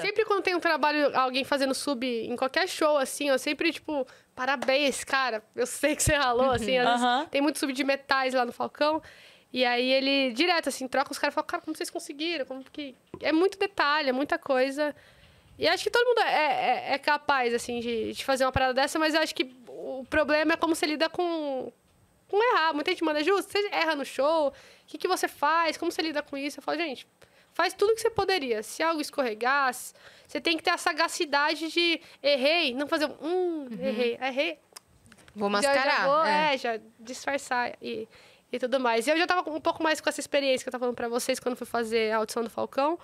Sempre quando tem um trabalho, alguém fazendo sub em qualquer show, assim, eu sempre, tipo, parabéns, cara. Eu sei que você ralou, uhum, assim. Uhum. Tem muito sub de metais lá no Falcão. E aí ele, direto, assim, troca os caras e fala, cara, como vocês conseguiram? Como que. É muito detalhe, é muita coisa. E acho que todo mundo é, é, é capaz, assim, de, de, fazer uma parada dessa, mas eu acho que o problema é como você lida com, com errar. Muita gente manda, justo você erra no show, o que, que você faz? Como você lida com isso? Eu falo, gente, Faz tudo que você poderia. Se algo escorregasse, você tem que ter a sagacidade de errei, não fazer um hum, uhum. errei, errei. Vou mascarar. Já, já vou, é. é. já disfarçar e, e tudo mais. E eu já estava um pouco mais com essa experiência que eu estava falando para vocês quando fui fazer a audição do Falcão.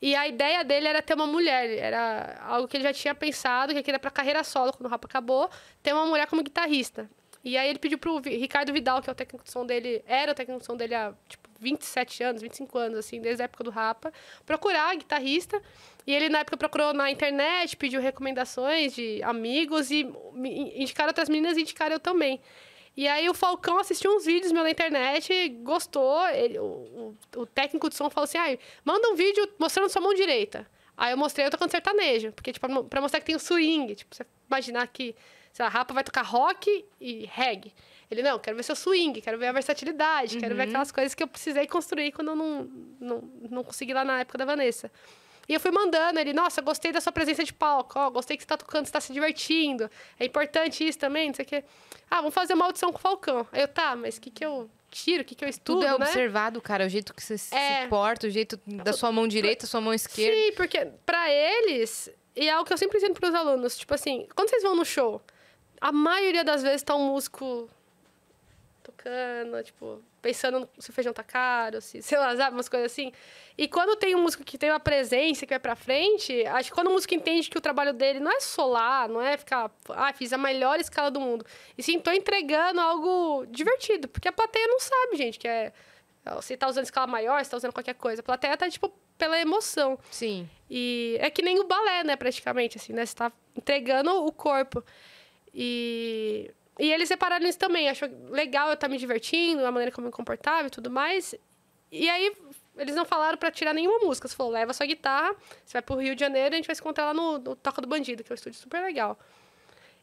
E a ideia dele era ter uma mulher, era algo que ele já tinha pensado, que era para carreira solo, quando o Rapa acabou, ter uma mulher como guitarrista. E aí ele pediu pro Ricardo Vidal, que é o técnico de som dele, era o técnico de som dele há, tipo, 27 anos, 25 anos, assim, desde a época do Rapa, procurar guitarrista. E ele, na época, procurou na internet, pediu recomendações de amigos e indicaram outras meninas e indicaram eu também. E aí o Falcão assistiu uns vídeos meu na internet, gostou. Ele, o, o, o técnico de som falou assim: ah, manda um vídeo mostrando sua mão direita. Aí eu mostrei eu tocando sertanejo, porque, tipo, pra mostrar que tem o swing. Tipo, você imaginar que, sei lá, a Rapa vai tocar rock e reggae. Ele, não, quero ver seu swing, quero ver a versatilidade, uhum. quero ver uhum. aquelas coisas que eu precisei construir quando eu não, não, não consegui lá na época da Vanessa. E eu fui mandando ele, nossa, gostei da sua presença de palco, ó, gostei que você tá tocando, você tá se divertindo, é importante isso também, não sei o quê. Ah, vamos fazer uma audição com o Falcão. Aí eu, tá, mas o que que eu tiro, o que, que eu estudo, Tudo é né? observado, cara. O jeito que você é. se porta, o jeito da sua mão direita, sua mão esquerda. Sim, porque para eles... E é algo que eu sempre ensino pros alunos. Tipo assim, quando vocês vão no show, a maioria das vezes tá um músico tocando, tipo, pensando se o feijão tá caro, se, sei lá, sabe, umas coisas assim. E quando tem um músico que tem uma presença que vai pra frente, acho que quando o músico entende que o trabalho dele não é solar, não é ficar, ah, fiz a melhor escala do mundo. E sim, tô entregando algo divertido, porque a plateia não sabe, gente, que é. Se tá usando escala maior, você tá usando qualquer coisa. A plateia tá, tipo, pela emoção. Sim. E é que nem o balé, né, praticamente, assim, né? Você tá entregando o corpo. E e eles repararam isso também, achou legal eu estar tá me divertindo, a maneira como eu me comportava e tudo mais. E aí eles não falaram para tirar nenhuma música. Você falou, leva sua guitarra, você vai pro Rio de Janeiro e a gente vai se encontrar lá no, no Toca do Bandido, que é um estúdio super legal.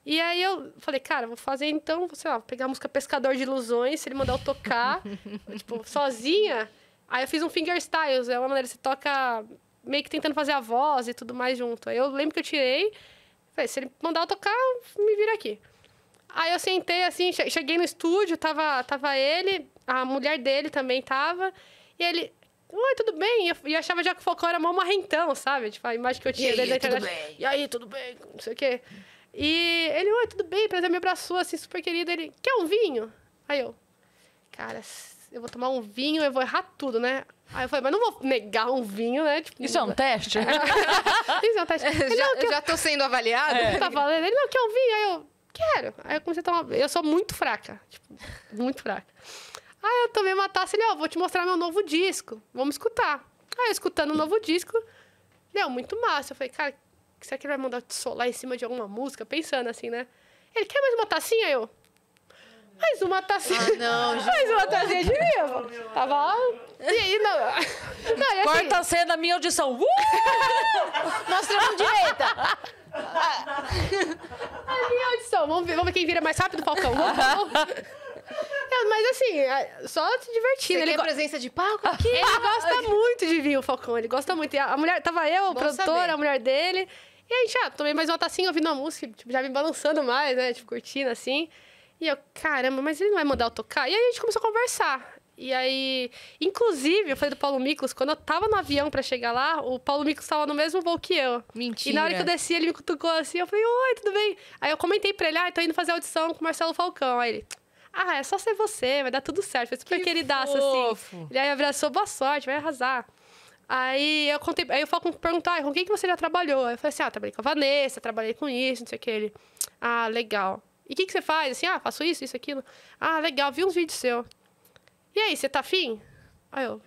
E aí eu falei, cara, vou fazer então, sei lá, vou pegar a música Pescador de Ilusões, se ele mandar eu tocar, tipo, sozinha. Aí eu fiz um fingerstyles, é uma maneira, você toca meio que tentando fazer a voz e tudo mais junto. Aí eu lembro que eu tirei, falei, se ele mandar eu tocar, me vira aqui. Aí eu sentei assim, cheguei no estúdio, tava, tava ele, a mulher dele também tava. E ele, oi, tudo bem? E eu, eu, achava já que o Falcão era mó marrentão, sabe? Tipo, a imagem que eu tinha e dele na internet. Bem? E aí, tudo bem? Não sei o quê. E ele, oi, tudo bem? Prazer, me abraçou, assim, super querido. Ele, quer um vinho? Aí eu, cara, eu vou tomar um vinho, eu vou errar tudo, né? Aí eu falei, mas não vou negar um vinho, né? Tipo, isso é um teste? isso é um teste. Ele, já, já tô sendo avaliado? É. Tá falando. Ele, não, quer um vinho? Aí eu, quero. Aí eu comecei a tomar. Eu sou muito fraca. Tipo, muito fraca. Aí eu tomei uma taça e ele, ó, vou te mostrar meu novo disco. Vamos escutar. Aí eu escutando o um novo disco, deu muito massa. Eu falei, cara, será que ele vai mandar solar em cima de alguma música? Pensando assim, né? Ele quer mais uma tacinha? Eu. Mais uma tacinha. Ah, não, gente. Mais uma tacinha de vivo. Tava E aí, não. não e assim... Corta a cena da minha audição. Uh! Nós temos direita. A, minha audição. Vamos ver, vamos ver quem vira mais rápido, Falcão. Vamos, vamos. É, mas assim, é, só se divertindo. Você ele quer go... presença de palco aqui? Ele gosta muito de vir o Falcão. Ele gosta muito. E a mulher, tava eu, o produtor, a mulher dele. E aí, já ah, tomei mais uma tacinha ouvindo a música, tipo, já me balançando mais, né? Tipo, curtindo assim. E eu, caramba, mas ele não vai mandar eu tocar? E aí a gente começou a conversar. E aí, inclusive, eu falei do Paulo Miklos, quando eu tava no avião para chegar lá, o Paulo Miklos tava no mesmo voo que eu. Mentira. E na hora que eu desci, ele me cutucou assim, eu falei, oi, tudo bem? Aí eu comentei pra ele, ah, tô indo fazer audição com o Marcelo Falcão. Aí ele, ah, é só ser você, vai dar tudo certo. Foi super que queridaço, assim. fofo. assim. Ele aí abraçou, boa sorte, vai arrasar Aí eu contei, aí o Falcão perguntou, ah, com quem que você já trabalhou? Eu falei assim, ah, trabalhei com a Vanessa, trabalhei com isso, não sei o que. Ele, ah, legal. E o que, que você faz? Assim, ah, faço isso, isso, aquilo. Ah, legal, vi uns vídeos seu. E aí, você tá afim? Aí eu,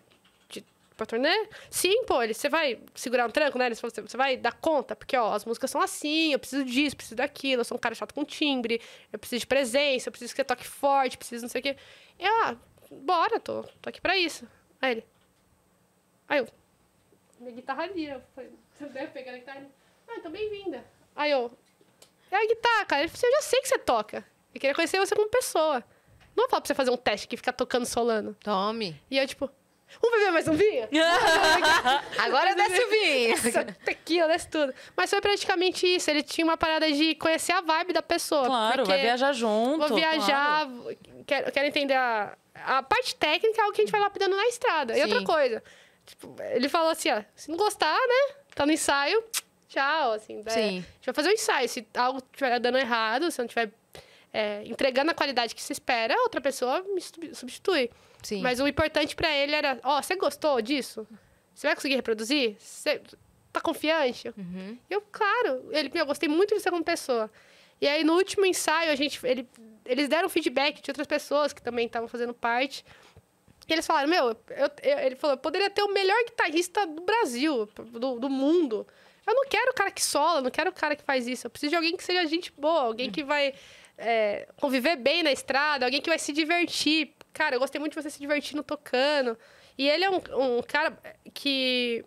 de, pra turnê? Sim, pô, ele, você vai segurar um tranco, né? Eles falam, assim, você vai dar conta, porque, ó, as músicas são assim, eu preciso disso, preciso daquilo, eu sou um cara chato com timbre, eu preciso de presença, eu preciso que você toque forte, preciso não sei o quê. E eu, ah, bora, tô, tô aqui pra isso. Aí ele, aí eu, minha guitarra ali, eu falei, você deve pegar a guitarra? Ah, então bem-vinda. Aí eu, é a guitarra, cara. Assim, eu já sei que você toca. Eu queria conhecer você como pessoa. Não vou falar pra você fazer um teste que fica tocando solano. Tome. E eu, tipo, vamos beber mais um vinho? Agora desce o vinho. tequila, desce tudo. Mas foi praticamente isso. Ele tinha uma parada de conhecer a vibe da pessoa. Claro, vai viajar junto. Vou viajar, claro. quero, quero entender a, a parte técnica é o que a gente vai lapidando na estrada. Sim. E outra coisa, tipo, ele falou assim, ó, ah, se não gostar, né? Tá no ensaio, tchau, assim. a gente vai fazer o um ensaio. Se algo estiver dando errado, se não tiver é, entregando a qualidade que se espera, outra pessoa me substitui. Sim. Mas o importante para ele era: ó, oh, você gostou disso? Você vai conseguir reproduzir? Você tá confiante? Uhum. Eu, claro, ele, eu gostei muito de você como pessoa. E aí, no último ensaio, a gente, ele, eles deram feedback de outras pessoas que também estavam fazendo parte. E eles falaram, meu, eu, eu, ele falou, eu poderia ter o melhor guitarrista do Brasil, do, do mundo. Eu não quero o cara que sola, não quero o cara que faz isso. Eu preciso de alguém que seja gente boa, alguém hum. que vai é, conviver bem na estrada, alguém que vai se divertir. Cara, eu gostei muito de você se divertindo tocando. E ele é um, um cara que.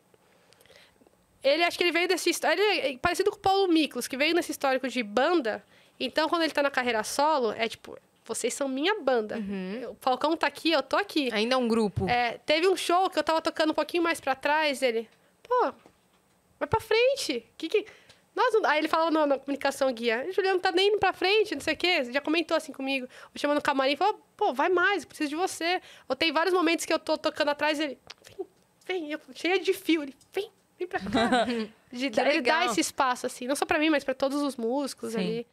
Ele acho que ele veio desse. Ele é parecido com o Paulo Miklos, que veio nesse histórico de banda. Então, quando ele tá na carreira solo, é tipo, vocês são minha banda. Uhum. O Falcão tá aqui, eu tô aqui. Ainda é um grupo. É, teve um show que eu tava tocando um pouquinho mais para trás, ele. Pô, vai pra frente. Que que... Nós não... Aí ele falou na, comunicação guia, Juliano tá nem indo pra frente, não sei o quê. Você já comentou assim comigo. Eu chamando o camarim e falou, pô, vai mais, preciso de você. Ou tem vários momentos que eu tô tocando atrás e ele, vem, vem, eu cheia de fio. Ele, vem, vem pra cá. de, ele dá esse espaço, assim, não só pra mim, mas pra todos os músicos Sim. ali.